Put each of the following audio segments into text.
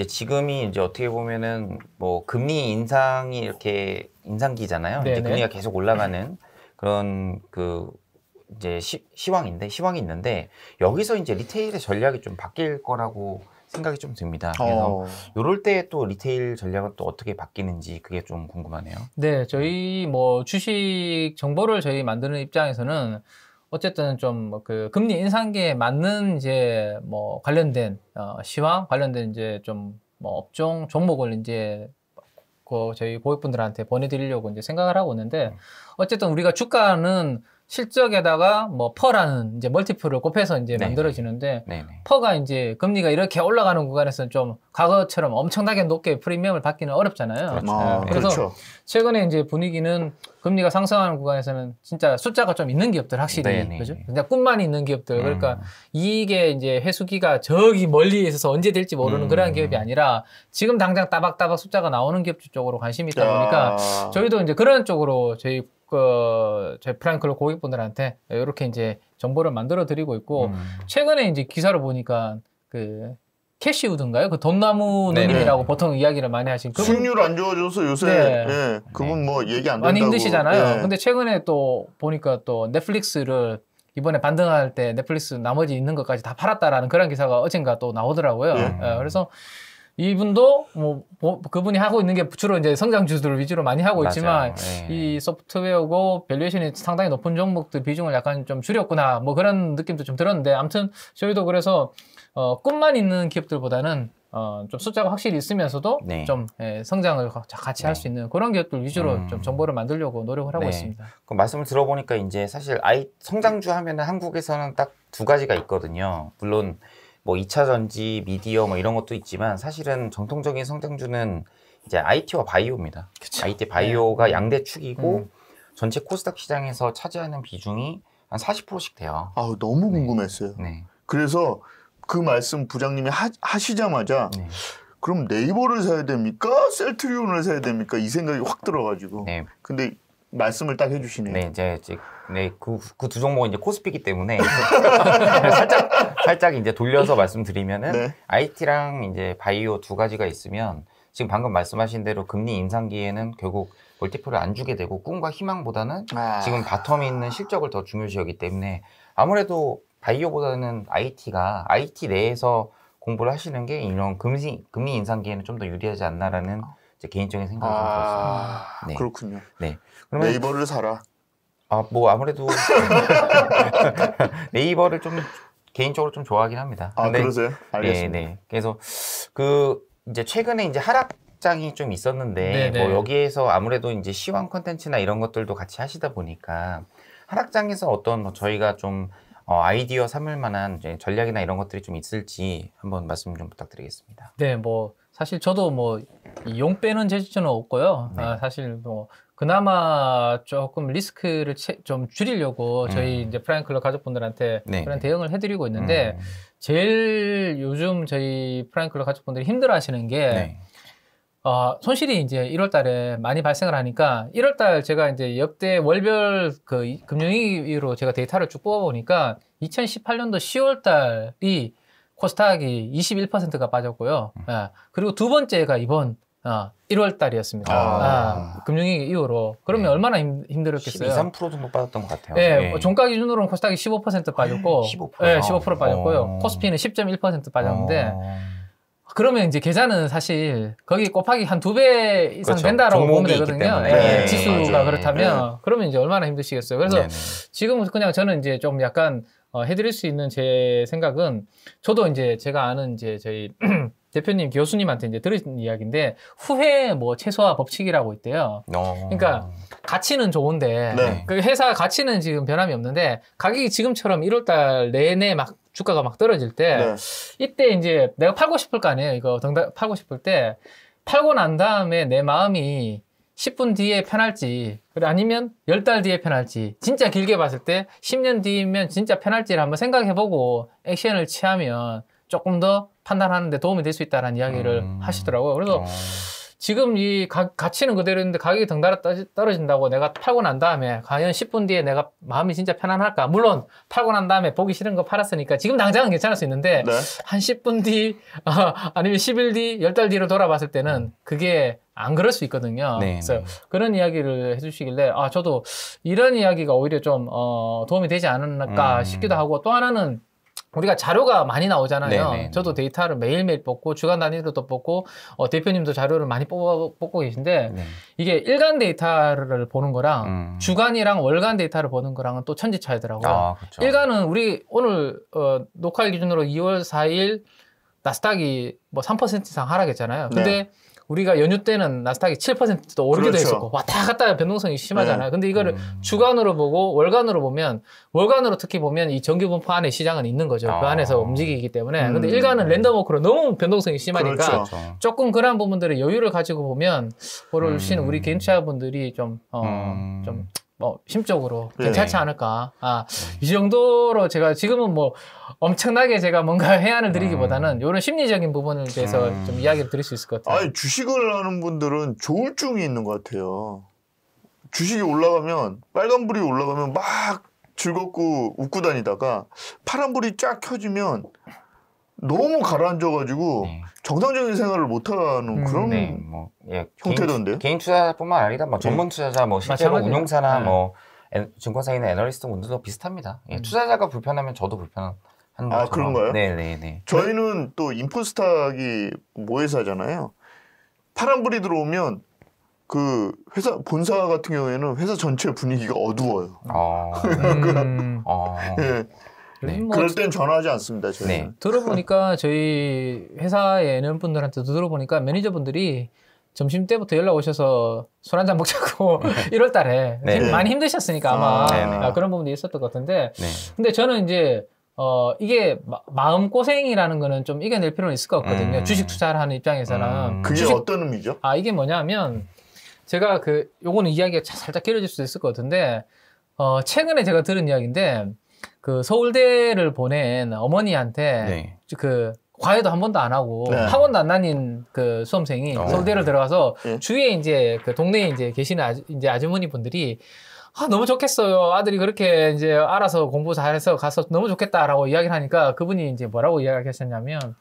이제 지금이 이제 어떻게 보면은 뭐 금리 인상이 이렇게 인상기잖아요. 네네. 이제 금리가 계속 올라가는 그런 그 이제 시, 시황인데 시황이 있는데 여기서 이제 리테일의 전략이 좀 바뀔 거라고 생각이 좀 듭니다. 그래서 어. 요럴 때 또 리테일 전략은 또 어떻게 바뀌는지 그게 좀 궁금하네요. 네, 저희 뭐 주식 정보를 저희 만드는 입장에서는 어쨌든 좀그 뭐 금리 인상기에 맞는 이제 뭐 관련된 어, 시황 관련된 이제 좀 뭐 업종 종목을 이제 그 저희 고객분들한테 보내드리려고 이제 생각을 하고 있는데 음. 어쨌든 우리가 주가는 실적에다가 뭐 퍼라는 이제 멀티플을 곱해서 이제 네네. 만들어지는데 네네. 퍼가 이제 금리가 이렇게 올라가는 구간에서는 좀 과거처럼 엄청나게 높게 프리미엄을 받기는 어렵잖아요. 그렇죠. 아, 네. 그렇죠. 그래서 그렇죠. 최근에 이제 분위기는 금리가 상승하는 구간에서는 진짜 숫자가 좀 있는 기업들 확실히 네네. 그죠? 그냥 꿈만 있는 기업들 음. 그러니까 이게 이제 회수기가 저기 멀리 있어서 언제 될지 모르는 음. 그러한 기업이 아니라 지금 당장 따박따박 숫자가 나오는 기업 쪽으로 관심이 있다 보니까 야. 저희도 이제 그런 쪽으로 저희 그 저희 프랑클럽 고객분들한테 이렇게 이제 정보를 만들어 드리고 있고 음. 최근에 이제 기사를 보니까 그 캐시우드인가요? 그 돈나무 누님이라고 보통 이야기를 많이 하신 그분 수익안 좋아져서 요새 네. 예, 그분 뭐 얘기 안 된다고 많이 힘드시잖아요. 예. 근데 최근에 또 보니까 또 넷플릭스를 이번에 반등할 때 넷플릭스 나머지 있는 것까지 다 팔았다라는 그런 기사가 어젠가 또 나오더라고요. 예. 예. 그래서 이분도 뭐, 뭐, 그분이 하고 있는 게 주로 이제 성장주들 위주로 많이 하고 있지만 예. 이 소프트웨어고 밸류에이션이 상당히 높은 종목들 비중을 약간 좀 줄였구나 뭐 그런 느낌도 좀 들었는데 아무튼 저희도 그래서 어, 꿈만 있는 기업들보다는 어, 좀 숫자가 확실히 있으면서도 네. 좀 예, 성장을 같이 네. 할수 있는 그런 기업들 위주로 음. 좀 정보를 만들려고 노력을 하고 네. 있습니다. 그 말씀을 들어보니까 이제 사실 아이 성장주 하면은 한국에서는 딱 두 가지가 있거든요. 물론 뭐 2차 전지, 미디어 뭐 이런 것도 있지만 사실은 정통적인 성장주는 이제 IT와 바이오입니다. 그쵸. IT 바이오가 네. 양대 축이고 음. 전체 코스닥 시장에서 차지하는 비중이 한 40%씩 돼요. 아, 너무 네. 궁금했어요. 네. 그래서 그 말씀 부장님이 하, 시자마자 네. 그럼 네이버를 사야 됩니까? 셀트리온을 사야 됩니까? 이 생각이 확 들어가지고. 네. 근데 말씀을 딱 해주시네요. 네, 이제, 이제 네, 그그 그 두 종목은 이제 코스피기 때문에 살짝 살짝 이제 돌려서 말씀드리면은 네. IT랑 이제 바이오 두 가지가 있으면 지금 방금 말씀하신 대로 금리 인상기에는 결국 멀티플을 안 주게 되고 꿈과 희망보다는 아... 지금 바텀이 있는 실적을 더 중요시하기 때문에 아무래도 바이오보다는 IT가 IT 내에서 공부를 하시는 게 이런 금리 금리 인상기에는 좀 더 유리하지 않나라는 아. 개인적인 생각을 아... 좀 들었습니다. 아, 네. 그렇군요. 네. 그러면 네이버를 사라. 아 뭐 아무래도 네이버를 좀 개인적으로 좀 좋아하긴 합니다. 아 근데, 그러세요? 알겠습니다. 네네. 예, 그래서 그 이제 최근에 이제 하락 장이 좀 있었는데 네네. 네. 뭐 여기에서 아무래도 이제 시황 컨텐츠나 이런 것들도 같이 하시다 보니까 하락장에서 어떤 뭐 저희가 좀 어, 아이디어 삼을 만한 전략이나 이런 것들이 좀 있을지 한번 말씀 좀 부탁드리겠습니다. 네, 뭐 사실 저도 뭐 용 빼는 제스처는 없고요. 네. 아, 사실 뭐 그나마 조금 리스크를 채, 좀 줄이려고 저희 음. 이제 프라임클럽 가족분들한테 네. 그런 네. 대응을 해드리고 있는데 음. 제일 요즘 저희 프라임클럽 가족분들이 힘들어하시는 게 네. 어, 손실이 이제 1월 달에 많이 발생을 하니까 1월 달 제가 이제 역대 월별 그 금융위기로 제가 데이터를 쭉 뽑아보니까 2018년도 10월 달이 코스닥이 21%가 빠졌고요. 음. 예. 그리고 두 번째가 이번 어, 아, 1월 달이었습니다. 아. 아, 금융위기 이후로. 그러면 네. 얼마나 힘, 들었겠어요 12, 3% 정도 빠졌던 것 같아요. 예, 네, 네. 뭐 종가 기준으로는 코스닥이 15% 아, 빠졌고, 15%, 네, 15% 빠졌고요. 오. 어. 코스피는 10.1% 빠졌는데, 오. 어. 그러면 이제 계좌는 사실 거기 곱하기 한 두 배 이상 그렇죠. 된다라고 보면 되거든요. 예, 네, 지수가 맞아요. 그렇다면, 네. 그러면 이제 얼마나 힘드시겠어요. 그래서 네, 네. 지금은 그냥 저는 이제 좀 약간 어, 해드릴 수 있는 제 생각은 저도 이제 제가 아는 이제 저희 대표님 교수님한테 이제 들은 이야기인데 후회 뭐 최소화 법칙이라고 있대요. 어... 그러니까 가치는 좋은데 네. 그 회사 가치는 지금 변함이 없는데 가격이 지금처럼 1월달 내내 막 주가가 막 떨어질 때 네. 이때 이제 내가 팔고 싶을 거 아니에요. 이거 등달 팔고 싶을 때 팔고 난 다음에 내 마음이 10분 뒤에 편할지 아니면 10달 뒤에 편할지 진짜 길게 봤을 때 10년 뒤면 진짜 편할지를 한번 생각해보고 액션을 취하면 조금 더 판단하는 데 도움이 될 수 있다는 이야기를 음. 하시더라고요. 그래서 어. 지금 이 가, 가치는 그대로 있는데 가격이 등달아 떨어진다고 내가 팔고 난 다음에 과연 10분 뒤에 내가 마음이 진짜 편안할까? 물론 팔고 난 다음에 보기 싫은 거 팔았으니까 지금 당장은 괜찮을 수 있는데 네. 한 10분 뒤 아, 아니면 10일 뒤, 10달 뒤로 돌아봤을 때는 음. 그게 안 그럴 수 있거든요. 네, 네. 그래서 그런 이야기를 해주시길래 아 저도 이런 이야기가 오히려 좀 어, 도움이 되지 않을까 음. 싶기도 하고 또 하나는 우리가 자료가 많이 나오잖아요. 네네. 네, 네. 저도 데이터를 매일매일 뽑고 주간 단위로도 뽑고 어, 대표님도 자료를 많이 뽑아, 뽑고 계신데 네. 이게 일간 데이터를 보는 거랑 음. 주간이랑 월간 데이터를 보는 거랑은 또 천지 차이더라고요. 아, 그렇죠. 일간은 우리 오늘 어, 녹화일 기준으로 2월 4일 나스닥이 뭐 3% 이상 하락했잖아요. 네. 근데 네. 우리가 연휴 때는 나스닥이 7%도 오르기도 그렇죠. 했었고 왔다 갔다 변동성이 심하잖아. 네. 근데 이거를 음. 주간으로 보고 월간으로 보면 월간으로 특히 보면 이 정규분포 안에 시장은 있는 거죠. 그 아. 그 안에서 움직이기 때문에. 음. 근데 일간은 랜덤워크로 너무 변동성이 심하니까 그렇죠. 조금 그런 부분들을 여유를 가지고 보면 훨씬 음. 우리 개인차분들이 좀 어, 음. 좀뭐 심적으로 네. 괜찮지 않을까. 아, 이 정도로 제가 지금은 뭐 엄청나게 제가 뭔가 해안을 드리기보다는 이런 음. 심리적인 부분에 대해서 음. 좀 이야기를 드릴 수 있을 것 같아요. 아니, 주식을 하는 분들은 조울증이 있는 것 같아요. 주식이 올라가면 빨간불이 올라가면 막 즐겁고 웃고 다니다가 파란불이 쫙 켜지면 너무 가라앉아가지고 네. 정상적인 생활을 못하는 음. 그런 네, 뭐, 예, 형태던데요. 개인, 개인, 투자뿐만 아니라 뭐 네. 전문 투자자, 뭐 실제로 맞아, 운용사나 네. 뭐 증권사에 있는 애널리스트 분들도 비슷합니다. 예, 음. 투자자가 불편하면 저도 불편한. 아 그런가요? 네네네. 네. 저희는 또 인포스탁이 모회사잖아요. 파란 불이 들어오면 그 회사 본사 같은 경우에는 회사 전체 분위기가 어두워요. 아, 그 음, 아. 아. 예. 네. 뭐 그럴 땐 전화하지 않습니다. 저희 네. 들어보니까 저희 회사에 있는 분들한테 도 들어보니까 매니저분들이 점심 때부터 연락 오셔서 술 한잔 먹자고 1월 달에 네. 많이 힘드셨으니까 아마 아, 네, 네. 아, 그런 부분도 있었던 것 같은데 근데 저는 이제 어 이게 마음 고생이라는 거는 좀 이겨낼 필요는 있을 것 같거든요. 음. 주식 투자를 하는 입장에서는 음. 그게 주식, 어떤 의미죠? 아 이게 뭐냐면 제가 그 요거는 이야기가 살짝 길어질 수도 있을 것 같은데 어 최근에 제가 들은 이야기인데 그 서울대를 보낸 어머니한테 네. 그 과외도 한 번도 안 하고 네. 학원도 안 다닌 그 수험생이 어. 서울대를 들어가서 네. 주위에 이제 그 동네에 이제 계시는 아주, 이제 아주머니 분들이 아 너무 좋겠어요 아들이 그렇게 이제 알아서 공부 잘해서 가서 너무 좋겠다라고 이야기를 하니까 그분이 이제 뭐라고 이야기하셨냐면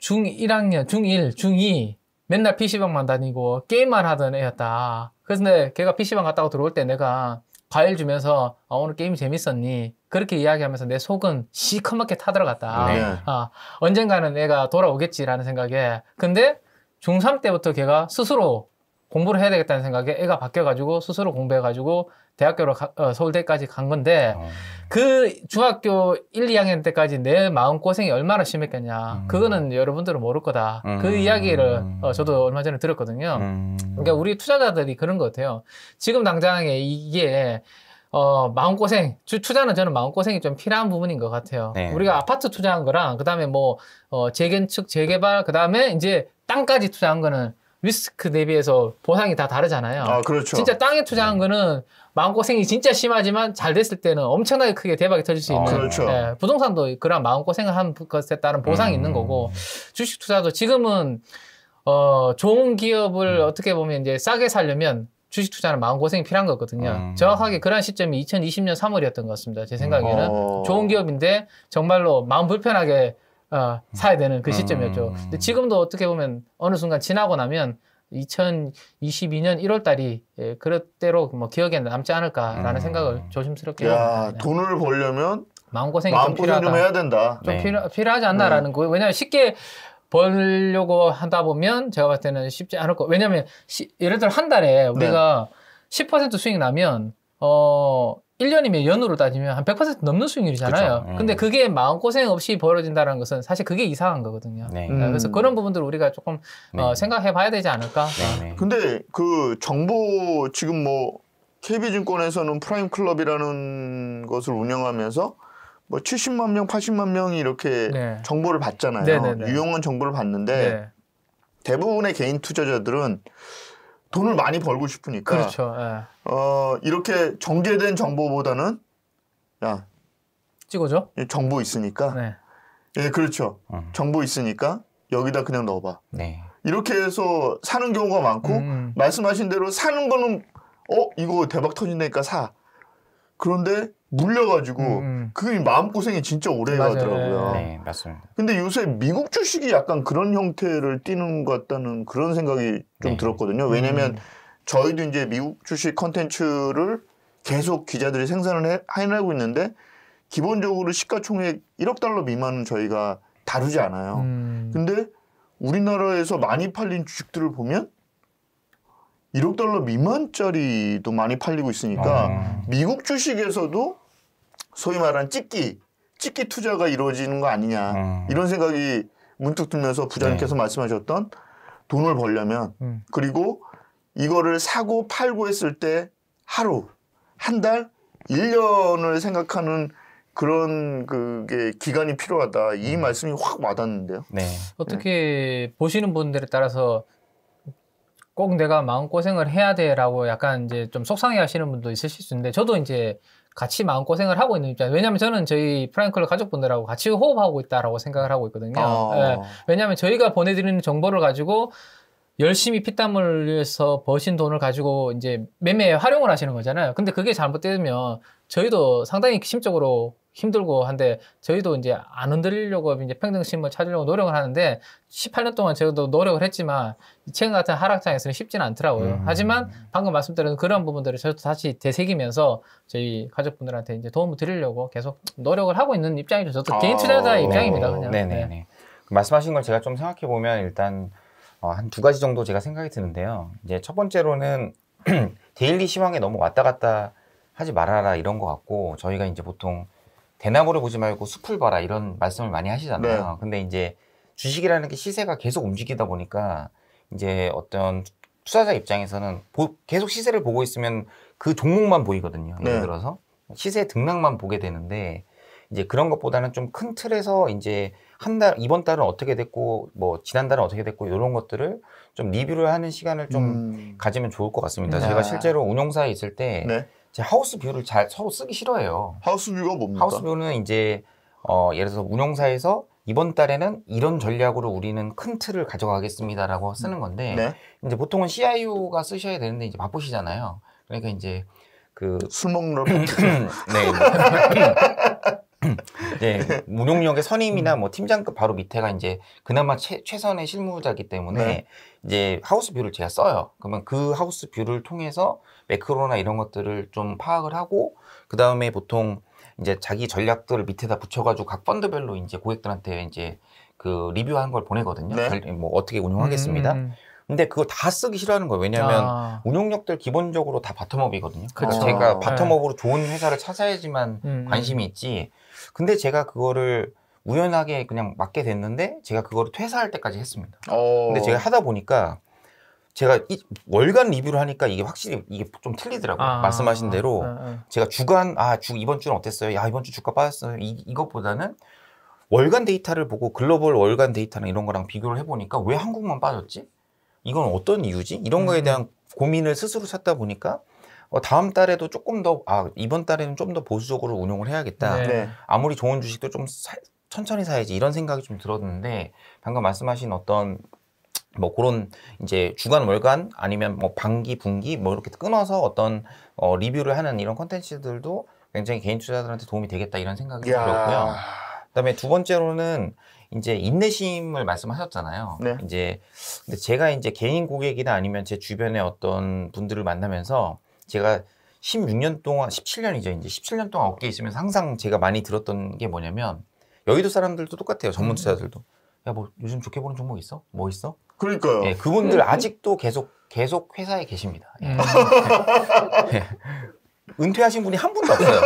중1학년 중1 중2 맨날 PC방만 다니고 게임만 하던 애였다 그래서 근데 걔가 PC방 갔다고 들어올 때 내가 과일 주면서 아, 오늘 게임 재밌었니? 그렇게 이야기하면서 내 속은 시커멓게 타들어갔다. 네. 어, 언젠가는 애가 돌아오겠지라는 생각에 근데 중3 때부터 걔가 스스로 공부를 해야 되겠다는 생각에 애가 바뀌어가지고 스스로 공부해가지고 대학교로 가, 어, 서울대까지 간 건데 어. 그 중학교 1, 2학년 때까지 내 마음 고생이 얼마나 심했겠냐. 음. 그거는 여러분들은 모를 거다. 그 음. 그 이야기를 어, 저도 얼마 전에 들었거든요. 음. 그러니까 우리 투자자들이 그런 것 같아요. 지금 당장에 이게 어, 마음고생, 주, 투자는 저는 마음고생이 좀 필요한 부분인 것 같아요. 네. 우리가 아파트 투자한 거랑, 그 다음에 뭐, 어, 재건축, 재개발, 그 다음에 이제 땅까지 투자한 거는 리스크 대비해서 보상이 다 다르잖아요. 아, 그렇죠. 진짜 땅에 투자한 네. 거는 마음고생이 진짜 심하지만 잘 됐을 때는 엄청나게 크게 대박이 터질 수 아, 있는 아, 그렇죠. 예, 부동산도 그런 마음고생을 한 것에 따른 보상이 음. 있는 거고 음. 주식 투자도 지금은 어, 좋은 기업을 음. 어떻게 보면 이제 싸게 살려면 주식 투자는 마음고생이 필요한 거거든요. 음. 정확하게 그러한 시점이 2020년 3월이었던 것 같습니다. 제 생각에는. 오. 음. 어. 좋은 기업인데 정말로 마음 불편하게 어, 음. 사야 되는 그 시점이었죠. 근데 지금도 어떻게 보면 어느 순간 지나고 나면 2022년 1월 달이 예, 그릇대로 뭐 기억에 남지 않을까라는 음. 생각을 조심스럽게 야, 합니다. 네. 돈을 벌려면 마음고생이 마음고생 좀, 좀 해야 된다. 좀 네. 필요, 필요하지 않나라는 네. 거예요. 왜냐하면 쉽게 벌려고 하다 보면 제가 봤을 때는 쉽지 않을 거. 왜냐하면 시, 예를 들어 한 달에 우리가 네. 10% 수익 나면 어 1년이면 연으로 따지면 한 100% 넘는 수익률이잖아요. 음. 근데 예. 그게 마음고생 없이 벌어진다는 것은 사실 그게 이상한 거거든요. 네. 아, 음. 그래서 그런 부분들을 우리가 조금 어, 네. 어, 생각해 봐야 되지 않을까. 네, 네. 근데 그 정보 지금 뭐 KB증권에서는 프라임 클럽이라는 것을 운영하면서 뭐 70만 명, 80만 명이 이렇게 네. 정보를 받잖아요. 네, 유용한 정보를 받는데 대부분의 개인 투자자들은 돈을 많이 벌고 싶으니까. 그렇죠. 예. 어, 이렇게 정제된 정보보다는 야. 찍어줘? 정보 있으니까. 네. 예, 그렇죠. 음. 정보 있으니까 여기다 그냥 넣어 봐. 네. 이렇게 해서 사는 경우가 많고 음, 음. 말씀하신 대로 사는 거는 어, 이거 대박 터진다니까 사. 그런데 물려가지고 음, 음. 그게 마음고생이 진짜 오래 맞아요. 가더라고요. 네. 네, 맞습니다. 근데 요새 미국 주식이 약간 그런 형태를 띠는 것 같다는 그런 생각이 좀 네. 들었거든요. 왜냐면 음. 저희도 이제 미국 주식 컨텐츠를 계속 기자들이 생산을 해, 해내고 있는데 기본적으로 시가총액 1억 달러 미만은 저희가 다루지 않아요. 음. 근데 우리나라에서 많이 팔린 주식들을 보면 1억 달러 미만짜리도 많이 팔리고 있으니까 아. 미국 주식에서도 소위 말하는 찍기 찍기 투자가 이루어지는 거 아니냐 아. 이런 생각이 문득 들면서 부장님께서 네. 말씀하셨던 돈을 벌려면 음. 그리고 이거를 사고 팔고 했을 때 하루 한달1년을 생각하는 그런 그게 기간이 필요하다 이 음. 말씀이 확 와닿는데요. 네. 어떻게 네. 보시는 분들에 따라서 꼭 내가 마음고생을 해야 돼라고 약간 이제 좀 속상해 하시는 분도 있으실 수 있는데 저도 이제 같이 마음고생을 하고 있는 입장. 왜냐면 하 저는 저희 프랭클 가족분들하고 같이 호흡하고 있다라고 생각을 하고 있거든요. 어. 예. 왜냐면 하 저희가 보내드리는 정보를 가지고 열심히 피땀을 위해서 버신 돈을 가지고 이제 매매에 활용을 하시는 거잖아요. 근데 그게 잘못되면 저희도 상당히 심적으로 힘들고 한데 저희도 이제 안 흔들리려고 이제 평등심을 찾으려고 노력을 하는데 18년 동안 저희도 노력을 했지만 이책 같은 하락장에서는 쉽지는 않더라고요. 음. 하지만 방금 말씀드린 그런 부분들을 저도 희 다시 되새기면서 저희 가족분들한테 이제 도움을 드리려고 계속 노력을 하고 있는 입장이죠. 저도 개인 어. 투자자의 입장입니다. 그냥. 네네네. 네. 말씀하신 걸 제가 좀 생각해 보면 일단 어, 한두 가지 정도 제가 생각이 드는데요. 이제 첫 번째로는 데일리 시황에 너무 왔다 갔다 하지 말아라 이런 것 같고 저희가 이제 보통 대나무를 보지 말고 숲을 봐라 이런 말씀을 많이 하시잖아요. 네. 근데 이제 주식이라는 게 시세가 계속 움직이다 보니까 이제 어떤 투자자 입장에서는 보, 계속 시세를 보고 있으면 그 종목만 보이거든요. 예를 네. 들어서 시세 등락만 보게 되는데 이제 그런 것보다는 좀 큰 틀에서 이제 한 달, 이번 달은 어떻게 됐고, 뭐, 지난달은 어떻게 됐고, 이런 것들을 좀 리뷰를 하는 시간을 좀 음. 가지면 좋을 것 같습니다. 네. 제가 실제로 운영사에 있을 때, 네. 제 하우스 뷰를 잘 서로 쓰기 싫어해요. 하우스 뷰가 뭡니까? 하우스 뷰는 이제, 어, 예를 들어서 운영사에서 이번 달에는 이런 전략으로 우리는 큰 틀을 가져가겠습니다라고 쓰는 건데, 네. 이제 보통은 CIO가 쓰셔야 되는데, 이제 바쁘시잖아요. 그러니까 이제, 그. 술먹는 네. 네, 무용력의 선임이나 뭐 팀장급 바로 밑에가 이제 그나마 최, 최선의 실무자기 때문에 네. 이제 하우스 뷰를 제가 써요. 그러면 그 하우스 뷰를 통해서 매크로나 이런 것들을 좀 파악을 하고 그 다음에 보통 이제 자기 전략들을 밑에다 붙여가지고 각 펀드별로 이제 고객들한테 이제 그리뷰한걸 보내거든요. 네. 뭐 어떻게 운영하겠습니다. 음. 근데 그걸 다 쓰기 싫어하는 거예요. 왜냐하면 아. 운용력들 기본적으로 다 바텀업이거든요. 그렇죠. 러니까 제가 바텀업으로 네. 좋은 회사를 찾아야지만 음. 관심이 있지 근데 제가 그거를 우연하게 그냥 맡게 됐는데 제가 그거를 퇴사할 때까지 했습니다. 오. 어. 근데 제가 하다 보니까 제가 이 월간 리뷰를 하니까 이게 확실히 이게 좀 틀리더라고요. 아, 말씀하신 대로 아, 아, 아. 제가 주간 아 주 이번 주는 어땠어요? 야 이번 주 주가 빠졌어요. 이, 이것보다는 월간 데이터를 보고 글로벌 월간 데이터랑 이런 거랑 비교를 해보니까 왜 한국만 빠졌지? 이건 어떤 이유지? 이런 거에 음. 대한 고민을 스스로 찾다 보니까 어, 다음 달에도 조금 더, 아, 이번 달에는 좀 더 보수적으로 운용을 해야겠다. 네. 네. 아무리 좋은 주식도 좀 사, 천천히 사야지 이런 생각이 좀 들었는데 방금 말씀하신 어떤 뭐 그런 이제 주간 월간 아니면 뭐 반기 분기 뭐 이렇게 끊어서 어떤 어, 리뷰를 하는 이런 컨텐츠들도 굉장히 개인 투자자들한테 도움이 되겠다 이런 생각이 야. 들었고요. 그다음에 두 번째로는 이제 인내심을 말씀하셨잖아요. 네. 이제 근데 제가 이제 개인 고객이나 아니면 제 주변의 어떤 분들을 만나면서 제가 16년 동안 17년이죠 이제 17년 동안 업계에 있으면서 항상 제가 많이 들었던 게 뭐냐면 여의도 사람들도 똑같아요 전문 음. 투자들도 야뭐 요즘 좋게 보는 종목 있어? 뭐 있어? 그러니까요. 예, 그분들 음. 아직도 계속 계속 회사에 계십니다. 예. 음. 예. 은퇴하신 분이 한 분도 없어요.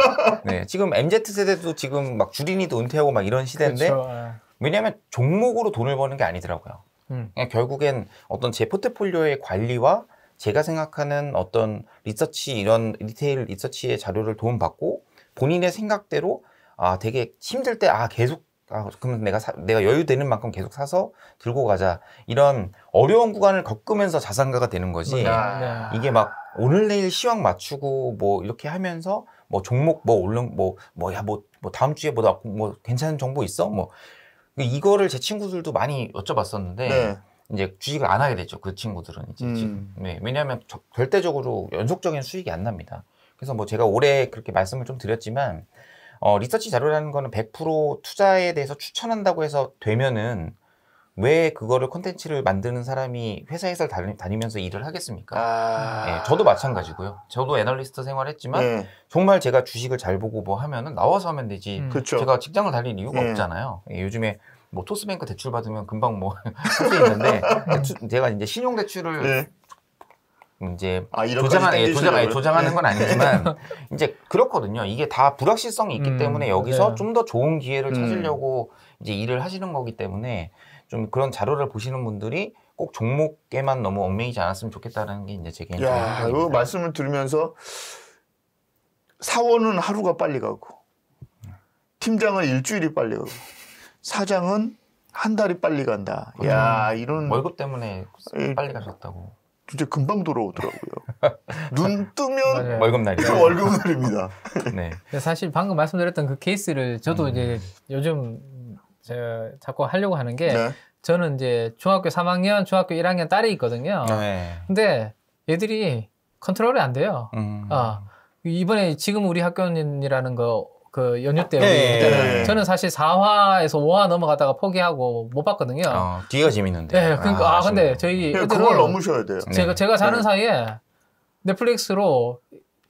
네, 지금 MZ 세대도 지금 막 주린이도 은퇴하고 막 이런 시대인데 그렇죠. 예. 왜냐하면 종목으로 돈을 버는 게 아니더라고요. 음. 결국엔 어떤 제 포트폴리오의 관리와 제가 생각하는 어떤 리서치 이런 리테일 리서치의 자료를 도움받고 본인의 생각대로 아 되게 힘들 때 아 계속 아 그러면 내가 사, 내가 여유 되는 만큼 계속 사서 들고 가자 이런 어려운 구간을 겪으면서 자산가가 되는 거지 야. 네. 이게 막 오늘 내일 시황 맞추고 뭐 이렇게 하면서 뭐 종목 뭐 올른 뭐 뭐야 뭐, 뭐 다음 주에 뭐뭐 뭐 괜찮은 정보 있어 뭐 이거를 제 친구들도 많이 여쭤봤었는데 네. 이제 주식을 안 하게 되죠. 그 친구들은 이제 음. 지금. 네, 왜냐하면 저, 절대적으로 연속적인 수익이 안 납니다. 그래서 뭐 제가 올해 그렇게 말씀을 좀 드렸지만 어, 리서치 자료라는 거는 100% 투자에 대해서 추천한다고 해서 되면은 왜 그거를 콘텐츠를 만드는 사람이 회사 회사를 다니, 면서 일을 하겠습니까? 아... 네, 저도 마찬가지고요. 저도 애널리스트 생활했지만 네. 정말 제가 주식을 잘 보고 뭐 하면은 나와서 하면 되지. 음. 그렇죠. 제가 직장을 다닐 이유가 네. 없잖아요. 예, 요즘에 뭐 토스뱅크 대출 받으면 금방 뭐 할 수 있는데 대출, 제가 이제 신용 대출을 네. 이제 아, 조장하, 예, 조장, 예, 조장하는 건 네. 아니지만 이제 그렇거든요. 이게 다 불확실성이 있기 음, 때문에 여기서 네. 좀더 좋은 기회를 음. 찾으려고 음. 이제 일을 하시는 거기 때문에 좀 그런 자료를 보시는 분들이 꼭 종목에만 너무 얽매이지 않았으면 좋겠다는 게 이제 제 개인적인 야, 그 말씀을 들으면서 사원은 하루가 빨리 가고 팀장은 일주일이 빨리 가고 사장은 한 달이 빨리 간다. 그렇죠. 야 이런 월급 때문에 예, 빨리 가셨다고. 진짜 금방 돌아오더라고요. 눈 뜨면 월급 날이 월급 날입니다. 네. 사실 방금 말씀드렸던 그 케이스를 저도 음. 이제 요즘 제가 자꾸 하려고 하는 게 네. 저는 이제 중학교 3학년, 중학교 1학년 딸이 있거든요. 네. 근데 얘들이 컨트롤이 안 돼요. 음. 어. 이번에 지금 우리 학교이라는 거그 연휴 때문에 네. 예, 예, 예. 저는 사실 4화에서 5화 넘어가다가 포기하고 못 봤거든요. 어, 뒤가 재밌는데. 네, 그러니까 아, 아 근데 저희 그걸 넘으셔야 돼요. 네. 제가 제가 자는 네. 사이에 넷플릭스로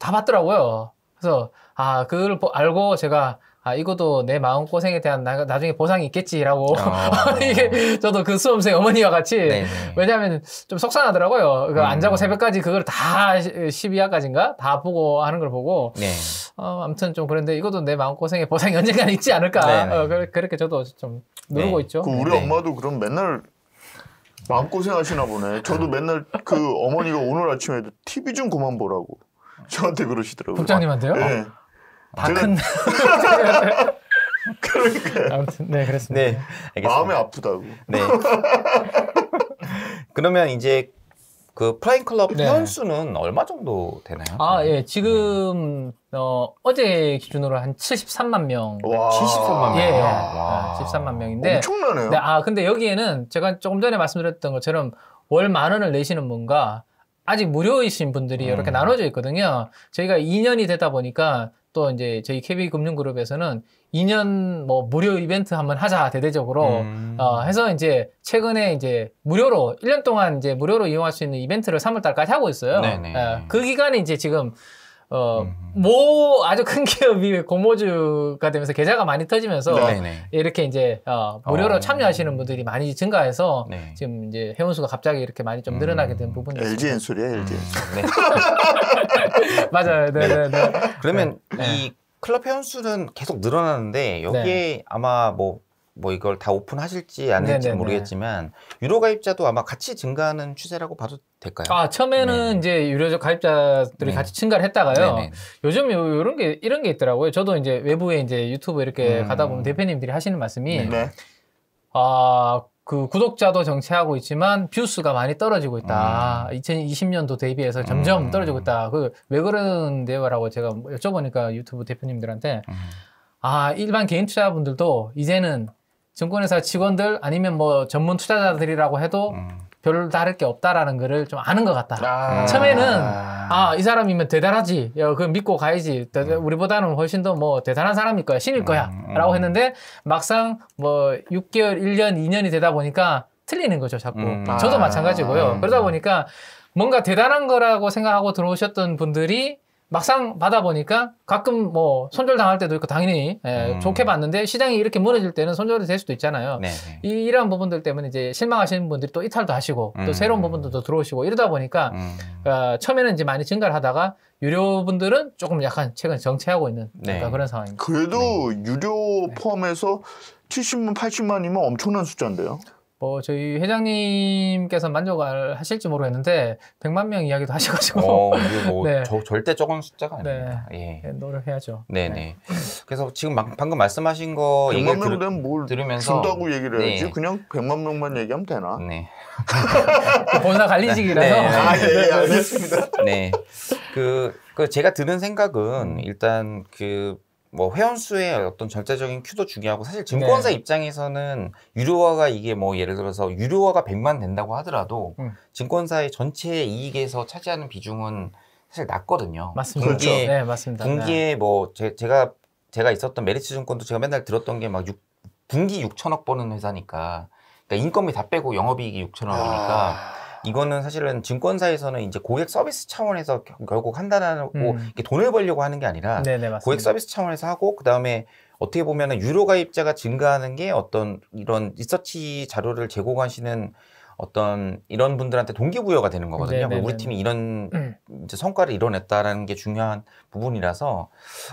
다 봤더라고요. 그래서 아 그걸 알고 제가 아 이것도 내 마음 고생에 대한 나, 나중에 보상이 있겠지라고 어... 이게 저도 그 수험생 어머니와 같이 네네. 네. 왜냐하면 좀 속상하더라고요. 그러 음... 안 자고 음. 새벽까지 그걸 다 12화까지인가 다 보고 하는 걸 보고 네. 어, 아무튼 좀 그런데 이것도 내 마음 고생에 보상이 언젠가 있지 않을까 네, 네. 어, 그, 렇게 저도 좀 누르고 네. 있죠. 그 우리 네. 엄마도 그럼 맨날 마음고생 하시나 보네. 저도 맨날 그 어머니가 오늘 아침에도 TV 좀 그만 보라고 저한테 그러시더라고요. 국장님한테요? 네. 박은 그러니까 아무튼 네 그렇습니다. 네, 알겠습니다. 마음이 아프다고. 네. 그러면 이제 그 플라잉 클럽 네. 회원수는 얼마 정도 되나요? 아, 네. 예. 지금 네. 어, 어제 기준으로 한 73만 명. 와. 73만 명. 예. 예. 와. 73만 아, 명인데 엄청나네요. 네, 아, 근데 여기에는 제가 조금 전에 말씀드렸던 것처럼 월 만 원을 내시는 분과 아직 무료이신 분들이 음. 이렇게 나눠져 있거든요. 저희가 2년이 되다 보니까 또 이제 저희 KB 금융그룹에서는 2년 뭐 무료 이벤트 한번 하자 대대적으로 음. 어, 해서 이제 최근에 이제 무료로 1년 동안 이제 무료로 이용할 수 있는 이벤트를 3월달까지 하고 있어요. 네그 예, 기간에 이제 지금 어, 뭐 아주 큰 기업이 공모주가 되면서 계좌가 많이 터지면서 네. 네네. 이렇게 이제 어, 무료로 어... 참여하시는 분들이 많이 증가해서 네. 지금 이제 회원수가 갑자기 이렇게 많이 좀 늘어나게 된 음. 부분이 LG 엔술이야 음. LG 엔 음... 네. 맞아요. 네네네. 네, 네. 그러면 네. 이 클럽 회원수는 계속 늘어나는데 여기에 아마 뭐뭐 이걸 다 오픈하실지 안 할지 모르겠지만 유료 가입자도 아마 같이 증가하는 추세라고 봐도 될까요? 아 처음에는 네. 이제 유료적 가입자들이 네. 같이 증가를 했다가요. 네네. 요즘 요, 런게 이런 게 있더라고요. 저도 이제 외부에 이제 유튜브 이렇게 음. 가다 보면 대표님들이 하시는 말씀이 네. 네. 아. 그 구독자도 정체하고 있지만 뷰수가 많이 떨어지고 있다. 음. 2020년도 대비해서 음. 점점 음. 떨어지고 있다. 그 왜 그런데요라고 제가 여쭤보니까 유튜브 대표님들한테 음. 아 일반 개인 투자분들도 이제는 증권회사 직원들 아니면 뭐 전문 투자자들이라고 해도 음. 별 다를 게 없다라는 거를 좀 아는 것 같다. 아 처음에는 아 이 사람이면 대단하지, 야, 그 믿고 가야지. 대, 음. 우리보다는 훨씬 더 뭐 대단한 사람일 거야, 신일 거야라고 음, 음. 했는데 막상 뭐 6개월, 1년, 2년이 되다 보니까 틀리는 거죠, 자꾸. 음. 저도 아. 마찬가지고요. 그러다 보니까 뭔가 대단한 거라고 생각하고 들어오셨던 분들이 막상 받아보니까 가끔 뭐 손절당할 때도 있고 당연히 예, 음. 좋게 봤는데 시장이 이렇게 무너질 때는 손절이 될 수도 있잖아요. 네. 이, 이러한 부분들 때문에 이제 실망하시는 분들이 또 이탈도 하시고 음. 또 새로운 부분들도 들어오시고 이러다 보니까 음. 어, 처음에는 이제 많이 증가를 하다가 유료분들은 조금 약간 최근 정체하고 있는 네. 그런 상황입니다. 그래도 네. 유료 네. 포함해서 70만, 80만이면 엄청난 숫자인데요. 뭐 저희 회장님께서 만족하실지 을 모르겠는데 100만 명 이야기도 하셔가지고 어, 뭐 네. 저, 절대 적은 숫자가 네. 아닙니다. 예. 네. 예. 노력해야죠. 네네. 네. 그래서 지금 막, 방금 말씀하신 거 100만 명 되면 뭘 들으면서 준다고 얘기를 해야지 네. 그냥 100만 명만 얘기하면 되나? 네. 본사 관리직이라서 아, 예, 예, 알겠습니다. 네. 그, 그 제가 드는 생각은 음. 일단 그뭐 회원수의 어떤 절대적인 큐도 중요하고 사실 증권사 네. 입장에서는 유료화가 이게 뭐 예를 들어서 유료화가 100만 된다고 하더라도 음. 증권사의 전체 이익에서 차지하는 비중은 사실 낮거든요. 맞습니다. 분기에, 그렇죠. 네, 맞습니다. 분기에 네. 뭐 제, 제가 제가 있었던 메리츠 증권도 제가 맨날 들었던 게 막 분기 6천억 버는 회사니까 그러니까 인건비 다 빼고 영업이익이 6천억이니까 아... 이거는 사실은 증권사에서는 이제 고객 서비스 차원에서 결국 한다라고 음. 이게 돈을 벌려고 하는 게 아니라 네네, 네, 고객 서비스 차원에서 하고 그다음에 어떻게 보면은 유료 가입자가 증가하는 게 어떤 이런 리서치 자료를 제공하시는 어떤 이런 분들한테 동기부여가 되는 거거든요. 네네네. 네, 우리 네. 팀이 이런 음. 성과를 이뤄냈다라는 게 중요한 부분이라서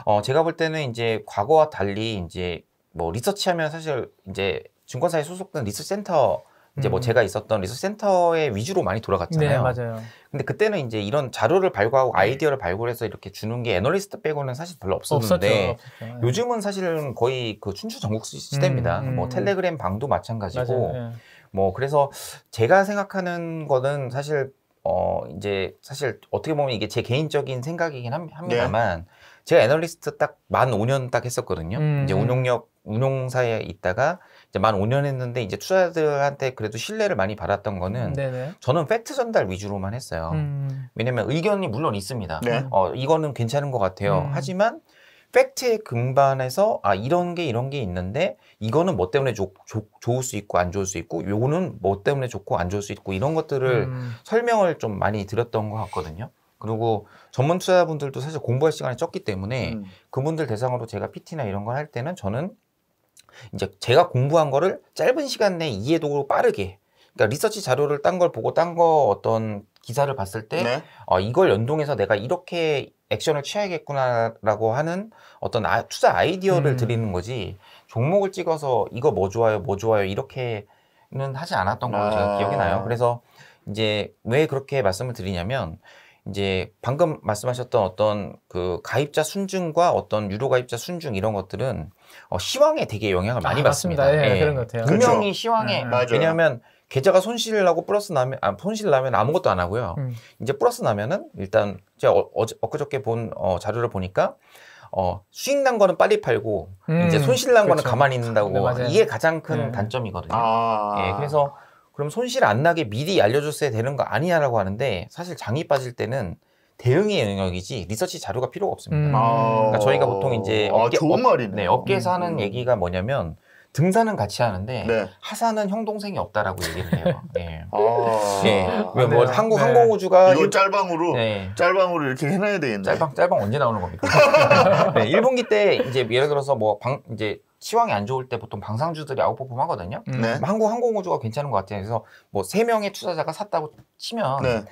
어 제가 볼 때는 이제 과거와 달리 이제 뭐 리서치하면 사실 이제 증권사에 소속된 리서치 센터 이제 뭐 음. 제가 있었던 리소스 센터의 위주로 많이 돌아갔잖아요. 네, 맞아요. 근데 그때는 이제 이런 자료를 발굴하고 네. 아이디어를 발굴해서 이렇게 주는 게 애널리스트 빼고는 사실 별로 없었는데 없었죠, 없었죠. 네. 요즘은 사실은 거의 그 춘추 전국 시대입니다. 음, 음. 뭐 텔레그램 방도 마찬가지고 맞아요, 네. 뭐 그래서 제가 생각하는 거는 사실 어 이제 사실 어떻게 보면 이게 제 개인적인 생각이긴 합니다만 네. 제가 애널리스트 딱 만 5년 딱 했었거든요. 음, 이제 음. 운용력 운용사에 있다가 이제 만 5년 했는데 이제 투자자들한테 그래도 신뢰를 많이 받았던 거는 네네. 저는 팩트 전달 위주로만 했어요. 음. 왜냐면 의견이 물론 있습니다. 네. 어, 이거는 괜찮은 것 같아요. 음. 하지만 팩트의근반에서아 이런 게 이런 게 있는데 이거는 뭐 때문에 좋, 좋, 좋을 수 있고 안 좋을 수 있고 요거는 뭐 때문에 좋고 안 좋을 수 있고 이런 것들을 음. 설명을 좀 많이 드렸던 것 같거든요. 그리고 전문 투자자분들도 사실 공부할 시간이 적기 때문에 음. 그분들 대상으로 제가 PT나 이런 걸 할 때는 저는 이제 제가 공부한 거를 짧은 시간 내에 이해도로 빠르게 그러니까 리서치 자료를 딴 걸 보고 딴 거 어떤 기사를 봤을 때 네. 어, 이걸 연동해서 내가 이렇게 액션을 취해야겠구나라고 하는 어떤 아, 투자 아이디어를 음. 드리는 거지 종목을 찍어서 이거 뭐 좋아요 뭐 좋아요 이렇게는 하지 않았던 걸로 아. 제가 기억이 나요. 아. 그래서 이제 왜 그렇게 말씀을 드리냐면 이제 방금 말씀하셨던 어떤 그 가입자 순증과 어떤 유료 가입자 순증 이런 것들은 어, 시황에 되게 영향을 많이 아, 받습니다. 맞습니다. 예, 예. 그런 것 같아요. 분명히 그렇죠. 시황에 음, 왜냐하면 계좌가 손실 을하고 플러스 나면 아, 손실 나면 아무것도 안 하고요. 음. 이제 플러스 나면은 일단 제가 어, 어저, 엊그저께 본 어, 자료를 보니까 어, 수익 난 거는 빨리 팔고 음, 이제 손실 난 그렇죠. 거는 가만히 있는다고 네, 이게 가장 큰 음. 단점이거든요. 아~ 예, 그래서 그럼 손실 안 나게 미리 알려줬어야 되는 거 아니야라고 하는데 사실 장이 빠질 때는 대응의 영역이지 리서치 자료가 필요가 없습니다. 음. 아. 그러니까 저희가 보통 이제 아, 업계, 아, 좋은 말이네. 네, 업계에서 음. 하는 얘기가 뭐냐면 등산은 같이 하는데 네. 하산은 형 동생이 없다라고 얘기를 해요. 네. 아, 네. 뭐 아, 뭐 한국 네. 항공우주가 이거 짤방으로 네. 짤방으로 이렇게 해놔야 되겠네. 짤방 짤방 언제 나오는 겁니까? 네, 1분기 때 이제 예를 들어서 뭐 방 이제 시황이 안 좋을 때 보통 방상주들이 아웃퍼폼 하거든요. 음. 네. 한국 항공우주가 괜찮은 것 같아요. 그래서 뭐 세 명의 투자자가 샀다고 치면 네.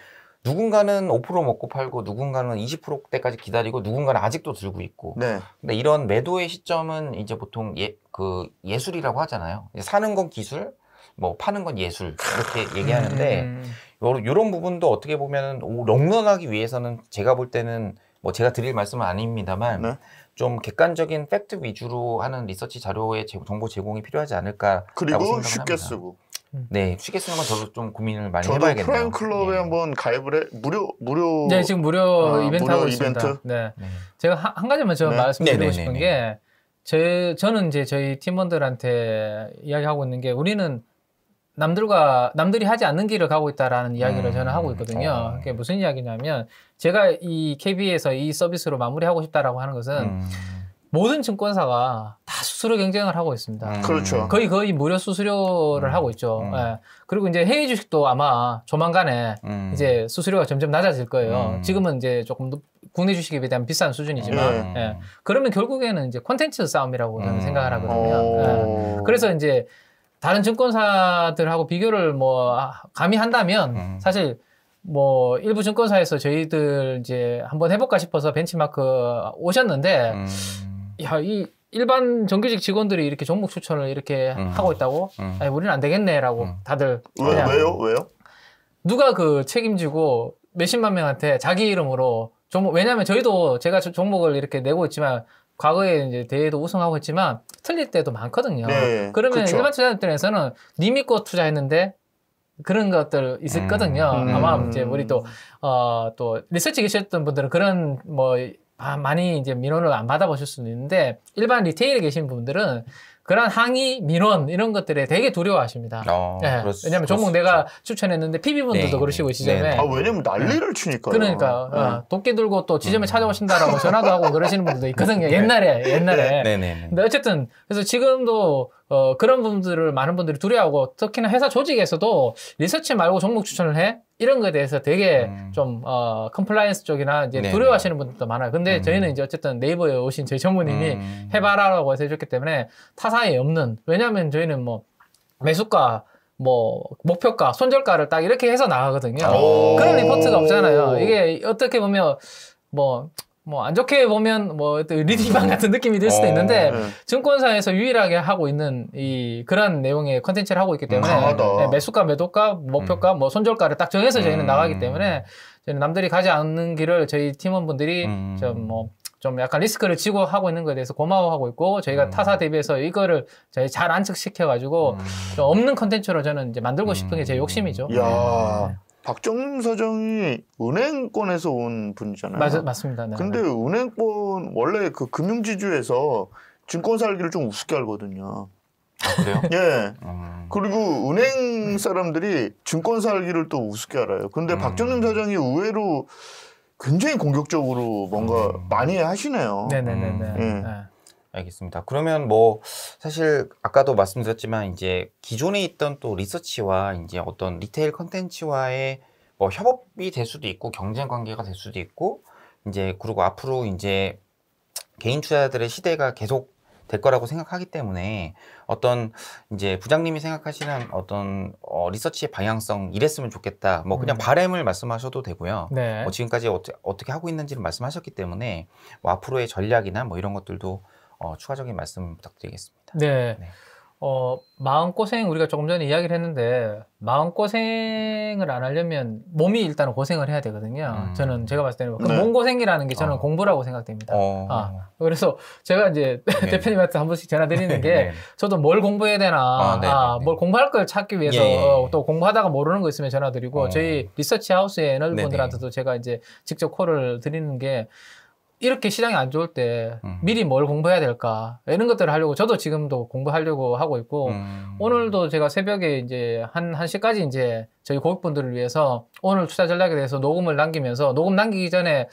누군가는 5% 먹고 팔고 누군가는 20%대까지 기다리고 누군가는 아직도 들고 있고. 네. 근데 이런 매도의 시점은 이제 보통 예, 그 예술이라고 하잖아요. 사는 건 기술, 뭐 파는 건 예술 이렇게 얘기하는데 음. 요런 부분도 어떻게 보면 롱런하기 위해서는 제가 볼 때는 뭐 제가 드릴 말씀은 아닙니다만 네. 좀 객관적인 팩트 위주로 하는 리서치 자료의 정보 제공이 필요하지 않을까라고 그리고 생각을 쉽게 합니다. 쓰고. 음. 네, 쉽게 쓰는 건 저도 좀 고민을 많이 해봐야겠네요. 프랭 클럽에 예. 한번 가입을 해 무료 무료. 네, 지금 무료 아, 이벤트 무료 하고 이벤트? 있습니다. 네. 네. 제가 한, 한 가지만 저 네. 말씀드리고 네, 네 싶은 네, 게, 제 저는 이제 저희 팀원들한테 이야기하고 있는 게 우리는 남들과 남들이 하지 않는 길을 가고 있다라는 이야기를 음, 저는 하고 있거든요. 어. 그게 무슨 이야기냐면 제가 이 KB에서 이 서비스로 마무리하고 싶다라고 하는 것은 음. 모든 증권사가 다 수수료 경쟁을 하고 있습니다. 음. 그렇죠. 거의 거의 무료 수수료를 음. 하고 있죠. 음. 예. 그리고 이제 해외 주식도 아마 조만간에 음. 이제 수수료가 점점 낮아질 거예요. 지금은 이제 조금 더 국내 주식에 비해 비싼 수준이지만 네. 예. 그러면 결국에는 이제 콘텐츠 싸움이라고 저는 생각을 하거든요. 예. 어. 그래서 이제 다른 증권사들하고 비교를 뭐 감히 아, 한다면 음. 사실 뭐 일부 증권사에서 저희들 이제 한번 해볼까 싶어서 벤치마크 오셨는데 음. 야이 일반 정규직 직원들이 이렇게 종목 추천을 이렇게 음. 하고 있다고 음. 아니 우리는 안 되겠네라고 음. 다들 왜, 왜요 왜요 누가 그 책임지고 몇십만 명한테 자기 이름으로 종목 왜냐하면 저희도 제가 종목을 이렇게 내고 있지만 과거에 이제 대회도 우승하고 했지만 틀릴 때도 많거든요. 네, 그러면 그쵸. 그렇죠. 일반 투자자들에서는 니 믿고 투자했는데 그런 것들 있었거든요. 음, 음. 아마 이제 우리 또, 어, 또 리서치 계셨던 분들은 그런 뭐, 아, 많이 이제 민원을 안 받아보실 수는 있는데 일반 리테일에 계신 분들은 그런 항의, 민원 이런 것들에 되게 두려워하십니다. 아, 네. 예, 그렇, 왜냐하면 종목 내가 추천했는데 PB분들도 네. 그러시고 지점에. 네, 네. 아, 왜냐면 예. 난리를 치니까요. 그러니까 네. 도끼 들고 또 지점에 음. 찾아오신다라고 전화도 하고 그러시는 분들도 있거든요. 네. 옛날에 옛날에. 근데 어쨌든 그래서 지금도 어, 그런 분들을 많은 분들이 두려워하고 특히나 회사 조직에서도 리서치 말고 종목 추천을 해 이런 거에 대해서 되게 음. 좀 어, 컴플라이언스 쪽이나 이제 네네. 두려워하시는 분들도 많아요. 근데 음. 저희는 이제 어쨌든 네이버에 오신 저희 전문님이 음. 해봐라라고 해서 해줬기 때문에 타사에 없는 왜냐하면 저희는 뭐 매수가 뭐 목표가 손절가를 딱 이렇게 해서 나가거든요. 그런 리포트가 없잖아요. 이게 어떻게 보면 뭐 뭐안 좋게 보면 뭐 리디방 음. 같은 느낌이 들 수도 어, 있는데 네. 증권사에서 유일하게 하고 있는 이 그런 내용의 컨텐츠를 하고 있기 때문에 음, 아, 네, 매수가, 매도가, 목표가, 음. 뭐 손절가를 딱 정해서 저희는 음. 나가기 때문에 저희는 남들이 가지 않는 길을 저희 팀원분들이 음. 좀뭐 좀 약간 리스크를 지고 하고 있는 것에 대해서 고마워하고 있고 저희가 음. 타사 대비해서 이거를 저희 잘 안착시켜 가지고 음. 없는 컨텐츠로 저는 이제 만들고 싶은 게 제 욕심이죠. 야. 네. 박정임 사장이 은행권에서 온 분이잖아요. 맞, 맞습니다. 네, 근데 네. 은행권 원래 그 금융지주에서 증권 살기를 좀 우습게 알거든요. 아, 그래요? 예. 음... 그리고 은행 사람들이 증권 살기를 또 우습게 알아요. 근데 음... 박정임 사장이 의외로 굉장히 공격적으로 뭔가 음... 많이 하시네요. 네네네. 네. 네, 네, 네. 예. 알겠습니다. 그러면 뭐 사실 아까도 말씀드렸지만 이제 기존에 있던 또 리서치와 이제 어떤 리테일 컨텐츠와의 뭐 협업이 될 수도 있고 경쟁 관계가 될 수도 있고 이제 그리고 앞으로 이제 개인 투자자들의 시대가 계속 될 거라고 생각하기 때문에 어떤 이제 부장님이 생각하시는 어떤 어, 리서치의 방향성 이랬으면 좋겠다 뭐 그냥 음. 바램을 말씀하셔도 되고요 네. 뭐 지금까지 어 어떻게 하고 있는지를 말씀하셨기 때문에 뭐 앞으로의 전략이나 뭐 이런 것들도 어, 추가적인 말씀 부탁드리겠습니다. 네. 네. 어, 마음고생 우리가 조금 전에 이야기를 했는데 마음고생을 안 하려면 몸이 일단 고생을 해야 되거든요. 음. 저는 제가 봤을 때는 네. 몸고생이라는 게 저는 어. 공부라고 생각됩니다. 어. 아, 그래서 제가 이제 네. 대표님한테 한 번씩 전화 드리는 게 네. 저도 뭘 공부해야 되나, 아, 네, 네, 아, 뭘 공부할 걸 찾기 위해서 예. 예, 예. 어, 또 공부하다가 모르는 거 있으면 전화 드리고 어. 저희 리서치 하우스의 애널분들한테도 제가 이제 직접 콜을 드리는 게 이렇게 시장이 안 좋을 때 음. 미리 뭘 공부해야 될까 이런 것들을 하려고 저도 지금도 공부하려고 하고 있고 음. 오늘도 제가 새벽에 이제 한 한시까지 이제 저희 고객분들을 위해서 오늘 투자 전략에 대해서 녹음을 남기면서 녹음 남기기 전에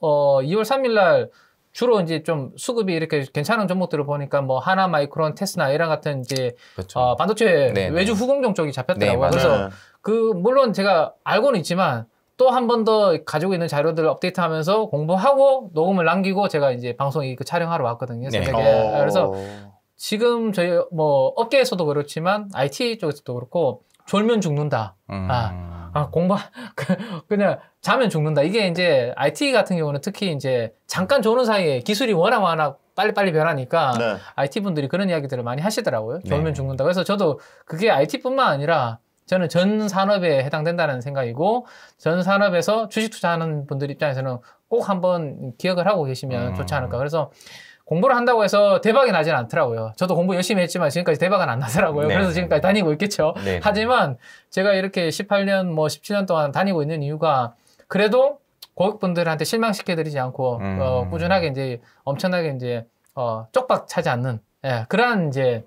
어 2월 3일 날 주로 이제 좀 수급이 이렇게 괜찮은 종목들을 보니까 뭐 하나 마이크론 테스나 이런 같은 이제 그렇죠. 어, 반도체 네네. 네. 외주 후공정 쪽이 잡혔더라고요. 네, 그래서 그 물론 제가 알고는 있지만 또한번더 가지고 있는 자료들을 업데이트하면서 공부하고 녹음을 남기고 제가 이제 방송 이그 촬영하러 왔거든요. 네. 어. 그래서 지금 저희 뭐 업계에서도 그렇지만 IT 쪽에서도 그렇고 졸면 죽는다. 음. 아, 아, 공부 그, 그냥 자면 죽는다. 이게 이제 IT 같은 경우는 특히 이제 잠깐 조는 사이에 기술이 워낙 워낙 빨리빨리 변하니까 네. IT 분들이 그런 이야기들을 많이 하시더라고요. 네. 졸면 네. 죽는다. 그래서 저도 그게 IT뿐만 아니라 저는 전 산업에 해당된다는 생각이고 전 산업에서 주식 투자하는 분들 입장에서는 꼭 한번 기억을 하고 계시면 음. 좋지 않을까. 그래서 공부를 한다고 해서 대박이 나진 않더라고요. 저도 공부 열심히 했지만 지금까지 대박은 안 나더라고요. 네. 그래서 지금까지 다니고 있겠죠. 네. 하지만 제가 이렇게 18년 뭐 17년 동안 다니고 있는 이유가 그래도 고객분들한테 실망시켜드리지 않고 음. 어, 꾸준하게 이제 엄청나게 이제 어, 쪽박 차지 않는 예, 그러한 이제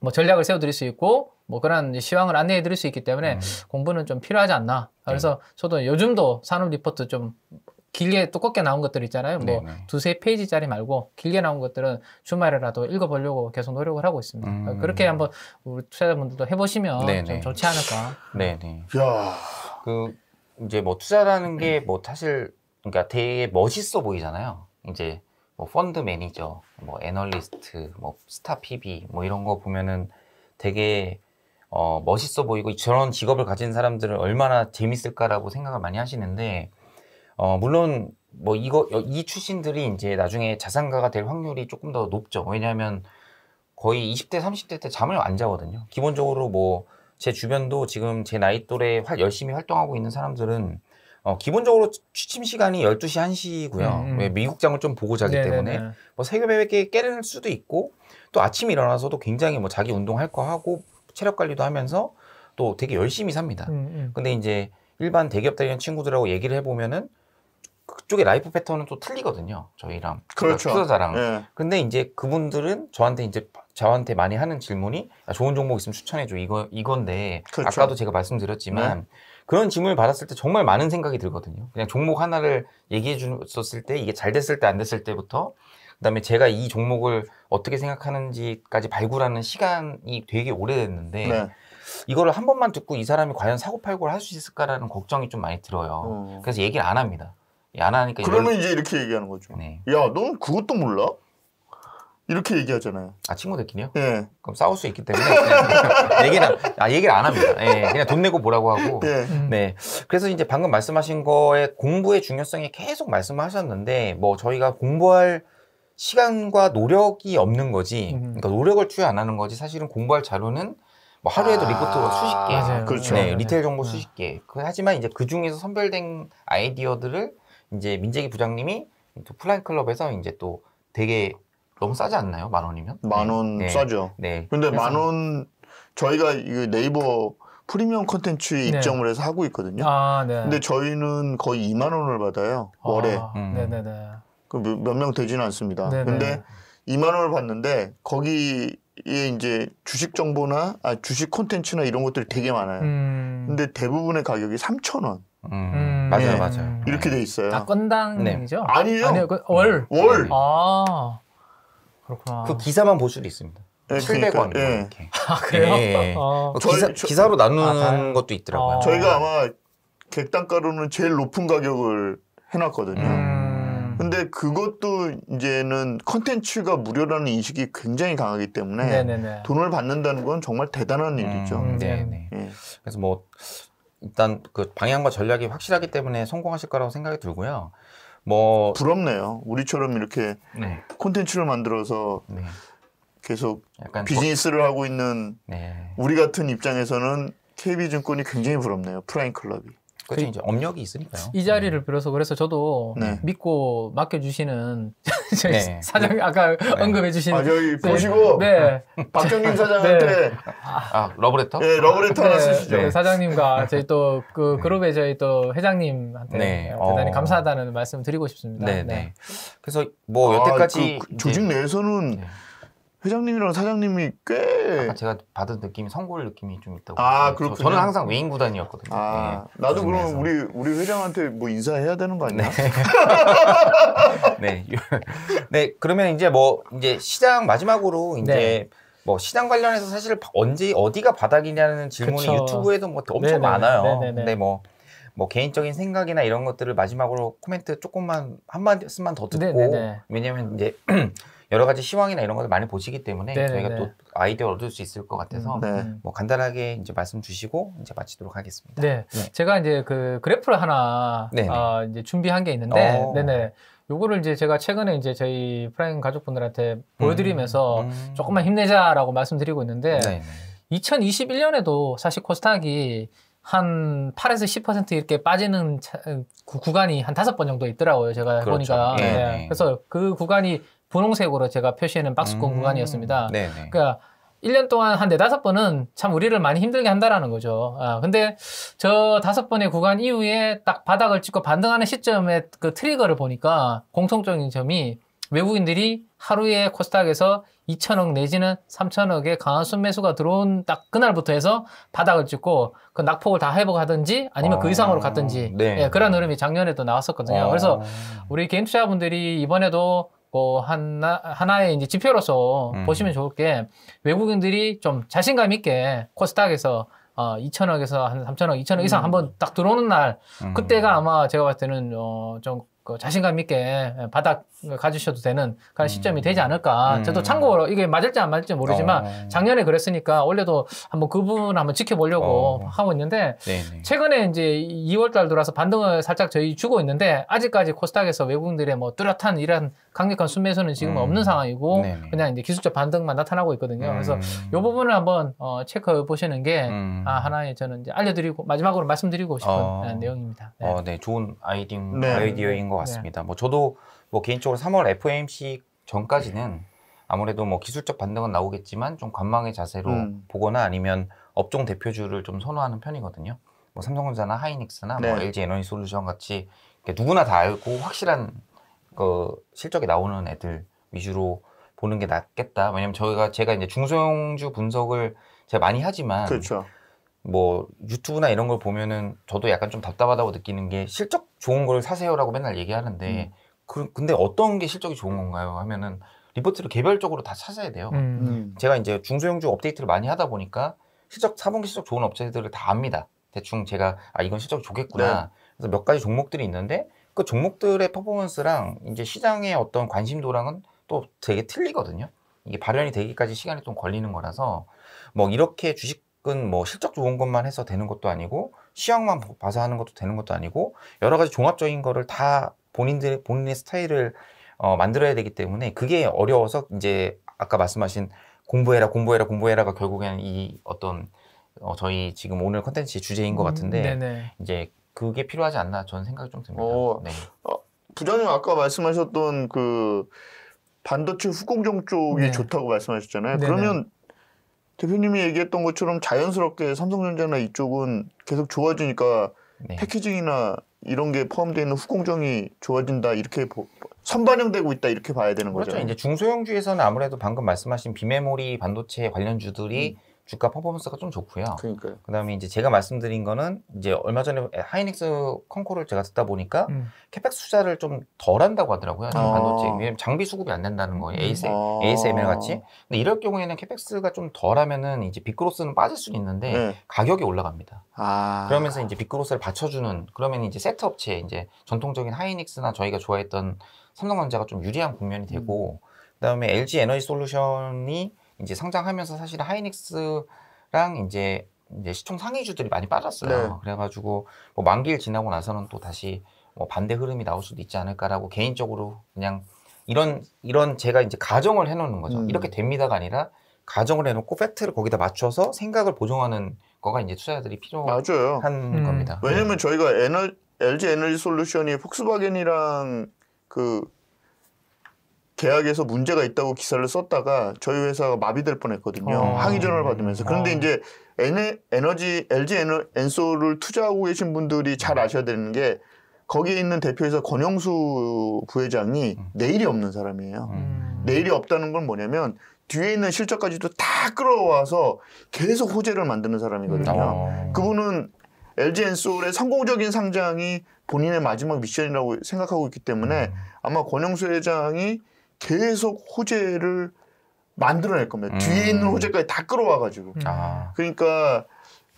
뭐 전략을 세워드릴 수 있고 뭐 그런 시황을 안내해 드릴 수 있기 때문에 음. 공부는 좀 필요하지 않나. 그래서 네. 저도 요즘도 산업 리포트 좀 길게 두껍게 나온 것들 있잖아요. 뭐 네네. 네. 두세 페이지짜리 말고 길게 나온 것들은 주말에라도 읽어보려고 계속 노력을 하고 있습니다. 음. 그렇게 한번 우리 투자자분들도 해보시면 네네. 좀 네. 좋지 않을까. 네네. 네. 야. 그 이제 뭐 투자라는 게 뭐 사실 그러니까 되게 멋있어 보이잖아요. 이제 뭐 펀드 매니저, 뭐 애널리스트, 뭐 스타 PB 뭐 이런 거 보면은 되게 어, 멋있어 보이고 저런 직업을 가진 사람들은 얼마나 재밌을까라고 생각을 많이 하시는데 어, 물론 뭐 이거 이 출신들이 이제 나중에 자산가가 될 확률이 조금 더 높죠. 왜냐하면 거의 20대 30대 때 잠을 안 자거든요. 기본적으로 뭐 제 주변도 지금 제 나이 또래 활, 열심히 활동하고 있는 사람들은 어, 기본적으로 취침 시간이 12시, 1시고요. 음, 음. 왜 미국장을 좀 보고 자기 네네네. 때문에 뭐 새벽에 깨, 깨는 수도 있고 또 아침에 일어나서도 굉장히 뭐 자기 운동할 거 하고 체력 관리도 하면서 또 되게 열심히 삽니다. 음, 음. 근데 이제 일반 대기업 다니는 친구들하고 얘기를 해보면은 그쪽의 라이프 패턴은 또 틀리거든요. 저희랑 그러니까 그렇죠. 투자자랑. 예. 근데 이제 그분들은 저한테 이제 저한테 많이 하는 질문이 아, 좋은 종목 있으면 추천해줘 이거 이건데 그렇죠. 아까도 제가 말씀드렸지만 네. 그런 질문을 받았을 때 정말 많은 생각이 들거든요. 그냥 종목 하나를 얘기해 주었을 때 이게 잘 됐을 때 안 됐을 때부터 그다음에 제가 이 종목을 어떻게 생각하는지까지 발굴하는 시간이 되게 오래됐는데 네. 이거를 한 번만 듣고 이 사람이 과연 사고팔고를 할 수 있을까라는 걱정이 좀 많이 들어요. 음. 그래서 얘기를 안 합니다. 예, 안 하니까 그러면 이제 이렇게 얘기하는 거죠. 네. 야, 넌 그것도 몰라? 이렇게 얘기하잖아요. 아 친구들끼리요? 예. 그럼 싸울 수 있기 때문에 얘기는 아 얘기를 안 합니다. 예, 그냥 돈 내고 보라고 하고. 예. 네. 그래서 이제 방금 말씀하신 거에 공부의 중요성이 계속 말씀하셨는데 뭐 저희가 공부할 시간과 노력이 없는 거지. 음. 그러니까 노력을 투여 안 하는 거지. 사실은 공부할 자료는 뭐 하루에도 아, 리포트가 수십 개, 맞아요. 네, 그렇죠. 네, 네, 리테일 정보 네. 수십 개. 그, 하지만 이제 그 중에서 선별된 아이디어들을 이제 민재기 부장님이 또 플라잉 클럽에서 이제 또 되게 너무 싸지 않나요? 만 원이면? 만원 네. 네. 싸죠. 네. 근데 만 원 저희가 이 네이버 프리미엄 컨텐츠 입점을 해서 하고 있거든요. 아, 네. 근데 저희는 거의 2만 원을 받아요. 아, 월에. 아, 음. 네네네. 그 몇명 되지는 않습니다. 네네. 네. 근데 2만 원을 받는데 거기에 이제 주식 정보나 아, 주식 콘텐츠나 이런 것들이 되게 많아요. 음. 근데 대부분의 가격이 3천 원. 음. 음. 맞아요, 네. 맞아요. 이렇게 돼 있어요. 다 건당이죠? 네. 아니에요. 아니요, 그 월. 월. 아 그렇구나. 그 기사만 볼 수도 있습니다. 네, 700원 그러니까, 네. 아 그래요? 네. 아. 기사, 저, 기사로 나누는 아, 것도 있더라고요. 저희가 아마 객단가로는 제일 높은 가격을 해놨거든요. 음. 근데 그것도 이제는 컨텐츠가 무료라는 인식이 굉장히 강하기 때문에 네네네. 돈을 받는다는 건 정말 대단한 음, 일이죠. 음, 네, 네네. 예. 그래서 뭐 일단 그 방향과 전략이 확실하기 때문에 성공하실 거라고 생각이 들고요. 뭐 부럽네요. 우리처럼 이렇게 네. 콘텐츠를 만들어서 네. 계속 비즈니스를 더... 뭐 하고 있는 네. 우리 같은 입장에서는 KB증권이 굉장히 부럽네요. 프라임 클럽이. 그죠 이제 업력이 있으니까요. 이 자리를 네. 빌어서 그래서 저도 네. 믿고 맡겨주시는 저희 네. 사장 아까 네. 언급해주신 아 저희 네. 보시고 네 박정림 사장한테 아, 아 러브레터 네 러브레터 하나 쓰시죠 사장님과 저희 또그 그룹의 저희 또 회장님한테 어, 대단히 어... 감사하다는 말씀 드리고 싶습니다. 네 그래서 뭐 아, 여태까지 아, 그, 그 조직 내에서는 회장님이랑 사장님이 꽤 제가 받은 느낌이 선골 느낌이 좀 있다고. 아 그렇군요. 저, 는 항상 외인 구단이었거든요. 아 네, 나도 그러면 우리 우리 회장한테 뭐 인사해야 되는 거 아니야? 네. 네, 네 그러면 이제 뭐 이제 시장 마지막으로 이제 네. 뭐 시장 관련해서 사실 언제 어디가 바닥이냐는 질문이 그쵸. 유튜브에도 뭐 엄청 네네네. 많아요. 네네네. 근데 뭐뭐 뭐 개인적인 생각이나 이런 것들을 마지막으로 코멘트 조금만 한 말씀만 더 듣고 네네네. 왜냐면 이제 여러 가지 시황이나 이런 것을 많이 보시기 때문에 네네. 네, 저희가 네. 또 아이디어를 얻을 수 있을 것 같아서 음, 네. 뭐 간단하게 이제 말씀 주시고 이제 마치도록 하겠습니다. 네. 네. 제가 이제 그 그래프를 하나 어, 이제 준비한 게 있는데 오. 어. 네네. 요거를 이제 제가 최근에 이제 저희 프라임 가족분들한테 보여드리면서 음, 음. 조금만 힘내자라고 말씀드리고 있는데 네네. 2021년에도 사실 코스닥이 한 8에서 10% 이렇게 빠지는 차, 구, 구간이 한 다섯 번 정도 있더라고요. 제가 그렇죠. 보니까. 예, 네. 그래서 그 구간이 분홍색으로 제가 표시하는 박스권 음. 구간이었습니다. 네네. 그러니까 1년 동안 한 네다섯 번은 참 우리를 많이 힘들게 한다라는 거죠. 아, 근데 저 다섯 번의 구간 이후에 딱 바닥을 찍고 반등하는 시점에 그 트리거를 보니까 공통적인 점이 외국인들이 하루에 코스닥에서 2천억 내지는 3천억의 강한 순매수가 들어온 딱 그날부터 해서 바닥을 찍고 그 낙폭을 다 회복하든지 아니면 아, 그 어, 이상으로 갔든지 네. 예, 그런 흐름이 작년에도 나왔었거든요. 아. 그래서 우리 개인 투자분들이 이번에도 뭐 하나 하나의 이제 지표로서 음. 보시면 좋을 게 외국인들이 좀 자신감 있게 코스닥에서 어 2천억에서 한 3천억, 2천억 이상 음. 한번 딱 들어오는 날 음. 그때가 아마 제가 봤을 때는 어좀 그 자신감 있게 예, 바닥 가지셔도 되는 그런 음. 시점이 되지 않을까. 음. 저도 참고로 이게 맞을지 안 맞을지 모르지만 어. 작년에 그랬으니까 올해도 한번 그 부분 한번 지켜보려고 어. 하고 있는데 네네. 네. 최근에 이제 2월달 들어서 반등을 살짝 저희 주고 있는데 아직까지 코스닥에서 외국인들의 뭐 뚜렷한 이런 강력한 순매수는 지금 음. 없는 상황이고 네네. 네. 그냥 이제 기술적 반등만 나타나고 있거든요. 음. 그래서 이 부분을 한번 어, 체크해 보시는 게 음. 아, 하나의 저는 이제 알려드리고 마지막으로 말씀드리고 싶은 어. 네, 내용입니다. 네. 어, 네, 좋은 아이디, 네. 아이디어인 것 네. 같습니다. 네. 뭐 저도 뭐 개인적으로 3월 FOMC 전까지는 아무래도 뭐 기술적 반등은 나오겠지만 좀 관망의 자세로 음. 보거나 아니면 업종 대표주를 좀 선호하는 편이거든요. 뭐 삼성전자나 하이닉스나 뭐 네. 뭐 LG 에너지 솔루션 같이 누구나 다 알고 확실한 그 실적이 나오는 애들 위주로 보는 게 낫겠다. 왜냐면 저희가 제가 이제 중소형주 분석을 제가 많이 하지만 그렇죠. 뭐 유튜브나 이런 걸 보면은 저도 약간 좀 답답하다고 느끼는 게 실적 좋은 걸 사세요라고 맨날 얘기하는데 음. 그, 근데 어떤 게 실적이 좋은 건가요? 하면은 리포트를 개별적으로 다 찾아야 돼요. 음. 음. 제가 이제 중소형주 업데이트를 많이 하다 보니까 실적 4분기 실적 좋은 업체들을 다 압니다. 대충 제가 아 이건 실적 좋겠구나. 네. 그래서 몇 가지 종목들이 있는데 그 종목들의 퍼포먼스랑 이제 시장의 어떤 관심도랑은 또 되게 틀리거든요. 이게 발현이 되기까지 시간이 좀 걸리는 거라서 뭐 이렇게 주식은 뭐 실적 좋은 것만 해서 되는 것도 아니고 시향만 봐서 하는 것도 되는 것도 아니고 여러 가지 종합적인 거를 다 본인들 본인의 스타일을 어, 만들어야 되기 때문에 그게 어려워서 이제 아까 말씀하신 공부해라 공부해라 공부해라가 결국에는 이 어떤 어, 저희 지금 오늘 컨텐츠의 주제인 것 음, 같은데 음, 이제 그게 필요하지 않나 저는 생각이 좀 듭니다. 어, 네. 어, 부장님 아까 말씀하셨던 그 반도체 후공정 쪽이 네. 좋다고 말씀하셨잖아요. 네네. 그러면 대표님이 얘기했던 것처럼 자연스럽게 삼성전자나 이쪽은 계속 좋아지니까 네. 패키징이나 이런 게 포함되어 있는 후공정이 좋아진다 이렇게 보, 선반영되고 있다 이렇게 봐야 되는 거죠. 그렇죠. 이제 중소형주에서는 아무래도 방금 말씀하신 비메모리 반도체 관련주들이 음. 주가 퍼포먼스가 좀 좋고요. 그러니까요. 그다음에 이제 제가 말씀드린 거는 이제 얼마 전에 하이닉스 컨콜을 제가 듣다 보니까 음. 캐펙스 투자를 좀 덜 한다고 하더라고요. 아. 반도체. 왜냐면 장비 수급이 안 된다는 거예요. AS, 음. 아. ASML 같이. 근데 이럴 경우에는 캐펙스가 좀 덜하면은 이제 빅그로스는 빠질 수는 있는데 네. 가격이 올라갑니다. 아. 그러면서 이제 빅그로스를 받쳐주는 그러면 이제 세트 업체 이제 전통적인 하이닉스나 저희가 좋아했던 삼성전자가 좀 유리한 국면이 되고 음. 그다음에 LG 에너지 솔루션이 이제 상장하면서 사실 하이닉스랑 이제 이제 시총 상위주들이 많이 빠졌어요. 네. 그래가지고 뭐 만기일 지나고 나서는 또 다시 뭐 반대 흐름이 나올 수도 있지 않을까라고 개인적으로 그냥 이런 이런 제가 이제 가정을 해놓는 거죠. 음. 이렇게 됩니다가 아니라 가정을 해놓고 팩트를 거기다 맞춰서 생각을 보정하는 거가 이제 투자자들이 필요한 맞 음. 겁니다. 음. 왜냐면 저희가 에너, LG 에너지 솔루션이 폭스바겐이랑 그 계약에서 문제가 있다고 기사를 썼다가 저희 회사가 마비될 뻔했거든요. 어. 항의 전화를 받으면서. 그런데 어. 이제 에너, 에너지 LG 에너, 엔소를 투자하고 계신 분들이 잘 아셔야 되는 게 거기에 있는 대표이사 권영수 부회장이 음. 내일이 없는 사람이에요. 음. 내일이 없다는 건 뭐냐면 뒤에 있는 실적까지도 다 끌어와서 계속 호재를 만드는 사람이거든요. 음. 어. 그분은 LG 엔솔의 성공적인 상장이 본인의 마지막 미션이라고 생각하고 있기 때문에 음. 아마 권영수 회장이 계속 호재를 만들어낼 겁니다. 음. 뒤에 있는 호재까지 다 끌어와가지고. 아. 그러니까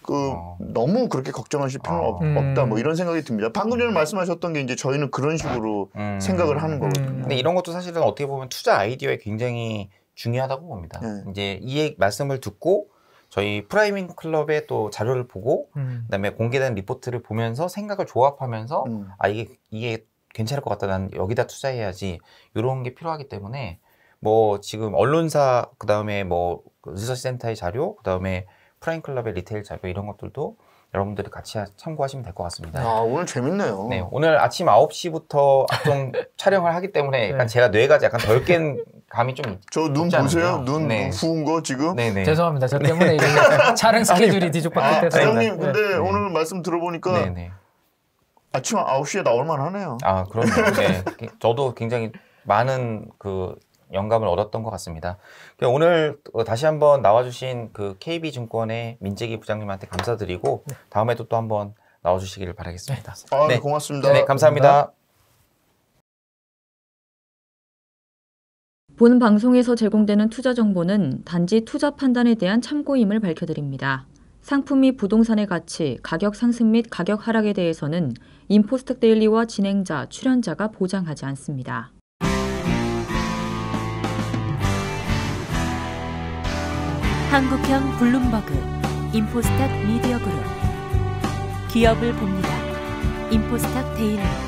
그 어. 너무 그렇게 걱정하실 필요는 어. 없, 없다 뭐 음. 이런 생각이 듭니다. 방금 전에 음. 말씀하셨던 게 이제 저희는 그런 식으로 음. 생각을 하는 음. 거거든요. 근데 이런 것도 사실은 어떻게 보면 투자 아이디어에 굉장히 중요하다고 봅니다. 네. 이제 이 말씀을 듣고 저희 프라이밍 클럽의 또 자료를 보고 음. 그다음에 공개된 리포트를 보면서 생각을 조합하면서 음. 아 이게 이게 괜찮을 것 같다. 난 여기다 투자해야지. 이런 게 필요하기 때문에 뭐 지금 언론사 그다음에 뭐 리서치 센터의 자료, 그다음에 프라임 클럽의 리테일 자료 이런 것들도 여러분들이 같이 참고하시면 될 것 같습니다. 아, 오늘 재밌네요. 네, 오늘 아침 9시부터 좀 촬영을 하기 때문에 네. 약간 네. 제가 뇌가 약간 덜 깬 감이 좀저 눈 보세요. 눈 네. 후은 거 지금? 네네. 네. 죄송합니다. 저 네. 때문에 네. 촬영 스케줄이 뒤죽박죽 돼서. 아, 사장님, 근데 오늘 말씀 들어보니까 네네. 아침 9시에 나올만 하네요. 아, 그럼요. 네. 저도 굉장히 많은 그 영감을 얻었던 것 같습니다. 그 오늘 어, 다시 한번 나와주신 그 KB증권의 민재기 부장님한테 감사드리고 다음에도 또 한번 나와주시기를 바라겠습니다. 네. 아, 네, 네. 고맙습니다. 네, 감사합니다. 본 방송에서 제공되는 투자 정보는 단지 투자 판단에 대한 참고임을 밝혀드립니다. 상품및 부동산의 가치, 가격 상승 및 가격 하락에 대해서는 인포스텍 데일리와 진행자, 출연자가 보장하지 않습니다. 한국형 블룸버그 인포스탁 미디어그룹 기업을 봅니다. 인포스탁 데일리